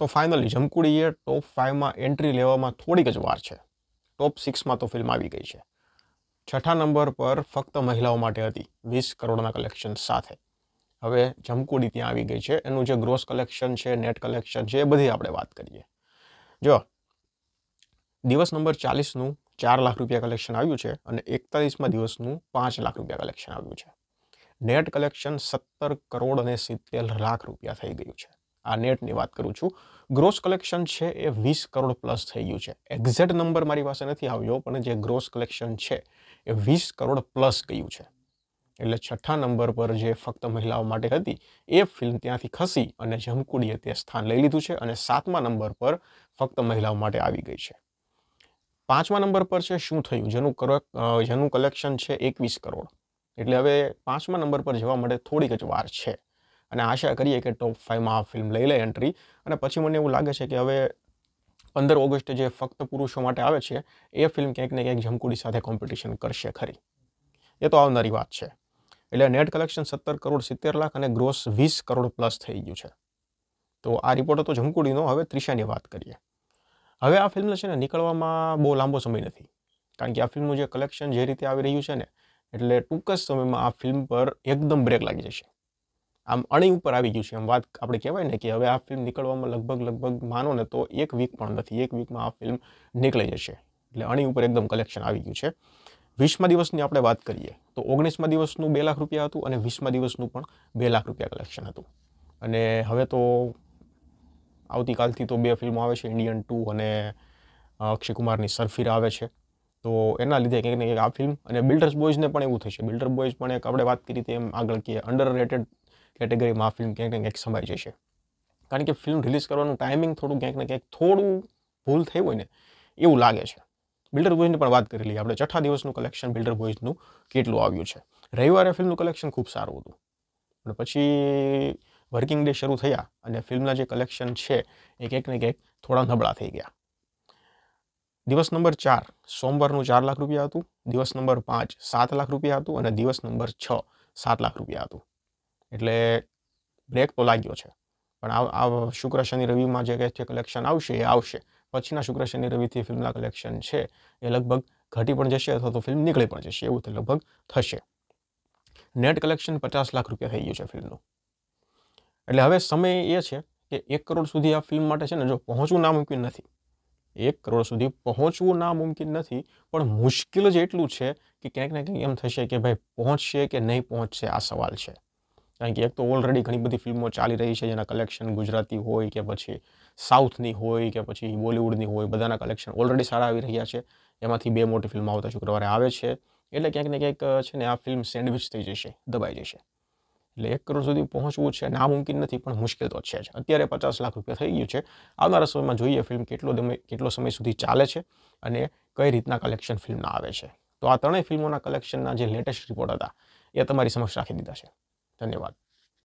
તો ફાઇનલી જમકુડીએ ટોપ ફાઇવમાં એન્ટ્રી લેવામાં થોડીક જ વાર છે ટોપ સિક્સમાં તો ફિલ્મ આવી ગઈ છે છઠ્ઠા નંબર પર ફક્ત મહિલાઓ માટે હતી વીસ કરોડના કલેક્શન સાથે હવે જમકુડી ત્યાં આવી ગઈ છે એનું જે ગ્રોસ કલેક્શન છે નેટ કલેક્શન છે એ બધી આપણે વાત કરીએ જો દિવસ નંબર ચાલીસનું ચાર લાખ રૂપિયા કલેક્શન આવ્યું છે અને એકતાલીસમાં દિવસનું પાંચ લાખ રૂપિયા કલેક્શન આવ્યું છે નેટ કલેક્શન સત્તર કરોડ અને સિત્તેર લાખ રૂપિયા થઈ ગયું છે આ નેટની વાત કરું છું ગ્રોસ કલેક્શન છે એ વીસ કરોડ પ્લસ થઈ ગયું છે એક્ઝેક્ટ નંબર મારી પાસે નથી આવ્યો પણ જે ગ્રોસ કલેક્શન છે એ વીસ કરોડ પ્લસ ગયું છે એટલે છઠ્ઠા નંબર પર જે ફક્ત મહિલાઓ માટે હતી એ ફિલ્મ ત્યાંથી ખસી અને જમકુડીએ તે સ્થાન લઈ લીધું છે અને સાતમા નંબર પર ફક્ત મહિલાઓ માટે આવી ગઈ છે પાંચમા નંબર પર છે શું થયું જેનું જેનું કલેક્શન છે એકવીસ કરોડ એટલે હવે પાંચમા નંબર પર જવા માટે થોડીક જ વાર છે અને આશા કરીએ કે ટોપ ફાઇવમાં આ ફિલ્મ લઈ લે એન્ટ્રી અને પછી મને એવું લાગે છે કે હવે પંદર ઓગસ્ટે જે ફક્ત પુરુષો માટે આવે છે એ ફિલ્મ ક્યાંક ને ક્યાંક જમકુડી સાથે કોમ્પિટિશન કરશે ખરી એ તો આવનારી વાત છે એટલે નેટ કલેક્શન સત્તર કરોડ સિત્તેર લાખ અને ગ્રોસ વીસ કરોડ પ્લસ થઈ ગયું છે તો આ રિપોર્ટ હતો જમકુડીનો હવે ત્રિશાની વાત કરીએ હવે આ ફિલ્મને છે ને નીકળવામાં બહુ લાંબો સમય નથી કારણ કે આ ફિલ્મનું જે કલેક્શન જે રીતે આવી રહ્યું છે ને એટલે ટૂંક જ સમયમાં આ ફિલ્મ પર એકદમ બ્રેક લાગી જશે આમ અણી ઉપર આવી ગયું છે એમ વાત આપણે કહેવાય ને કે હવે આ ફિલ્મ નીકળવામાં લગભગ લગભગ માનો ને તો એક વીક પણ નથી એક વીકમાં આ ફિલ્મ નીકળી જશે એટલે અણી ઉપર એકદમ કલેક્શન આવી ગયું છે વીસમા દિવસની આપણે વાત કરીએ તો ઓગણીસમા દિવસનું બે લાખ રૂપિયા હતું અને વીસમા દિવસનું પણ બે લાખ રૂપિયા કલેક્શન હતું અને હવે તો આવતીકાલથી તો બે ફિલ્મો આવે છે ઇન્ડિયન ટુ અને અક્ષય કુમારની સરફીર આવે છે તો એના લીધે કંઈક ને કંઈક આ ફિલ્મ અને બિલ્ડર્સ બોયઝને પણ એવું થશે બિલ્ડર બોયઝ પણ એક આપણે વાત કરી તેમ આગળ કે અંડર રેટેડ કેટેગરીમાં આ ફિલ્મ ક્યાંક ને ક્યાંક સમાઈ જશે કારણ કે ફિલ્મ રિલીઝ કરવાનું ટાઈમિંગ થોડું ક્યાંક ને ક્યાંક થોડું ભૂલ થઈ હોય ને એવું લાગે છે બિલ્ડર બોયની પણ વાત કરી લઈએ આપણે છઠ્ઠા દિવસનું કલેક્શન બિલ્ડર બોયઝનું કેટલું આવ્યું છે રવિવારે ફિલ્મનું કલેક્શન ખૂબ સારું હતું અને પછી વર્કિંગ ડે શરૂ થયા અને ફિલ્મના જે કલેક્શન છે એ કંઈક ને કંઈક થોડા નબળા થઈ ગયા દિવસ નંબર ચાર સોમવારનું ચાર લાખ રૂપિયા હતું દિવસ નંબર પાંચ સાત લાખ રૂપિયા હતું અને દિવસ નંબર છ સાત લાખ રૂપિયા હતું એટલે બ્રેક તો લાગ્યો છે પણ આ શુક્ર શનિ રવિમાં જે કે કલેક્શન આવશે એ આવશે પછીના શુક્ર શનિ રવિથી ફિલ્મના કલેક્શન છે એ લગભગ ઘટી પણ જશે અથવા તો ફિલ્મ નીકળી પણ જશે એવું લગભગ થશે નેટ કલેક્શન પચાસ લાખ રૂપિયા થઈ ગયું છે ફિલ્મનું એટલે હવે સમય એ છે કે એક કરોડ સુધી આ ફિલ્મ માટે છે ને જો પહોંચવું ના નામુમકિન નથી એક કરોડ સુધી પહોંચવું ના મુમકિન નથી પણ મુશ્કેલ જ એટલું છે કે ક્યાંક ને ક્યાંક એમ થશે કે ભાઈ પહોંચશે કે નહીં પહોંચશે આ સવાલ છે કારણ કે એક તો ઓલરેડી ઘણી બધી ફિલ્મો ચાલી રહી છે જેના કલેક્શન ગુજરાતી હોય કે પછી સાઉથની હોય કે પછી બોલિવૂડની હોય બધાના કલેક્શન ઓલરેડી સારા આવી રહ્યા છે એમાંથી બે મોટી ફિલ્મ આવતા શુક્રવારે આવે છે એટલે ક્યાંક ને ક્યાંક છે ને આ ફિલ્મ સેન્ડવિચ થઈ જશે દબાઈ જશે એટલે એક કરોડ સુધી પહોંચવું છે મુમકિન નથી પણ મુશ્કેલ તો છે જ અત્યારે પચાસ લાખ રૂપિયા થઈ ગયું છે આવનારા સમયમાં જોઈએ ફિલ્મ કેટલો કેટલો સમય સુધી ચાલે છે અને કઈ રીતના કલેક્શન ફિલ્મના આવે છે તો આ ત્રણેય ફિલ્મોના કલેક્શનના જે લેટેસ્ટ રિપોર્ટ હતા એ તમારી સમક્ષ રાખી દીધા છે ધન્યવાદ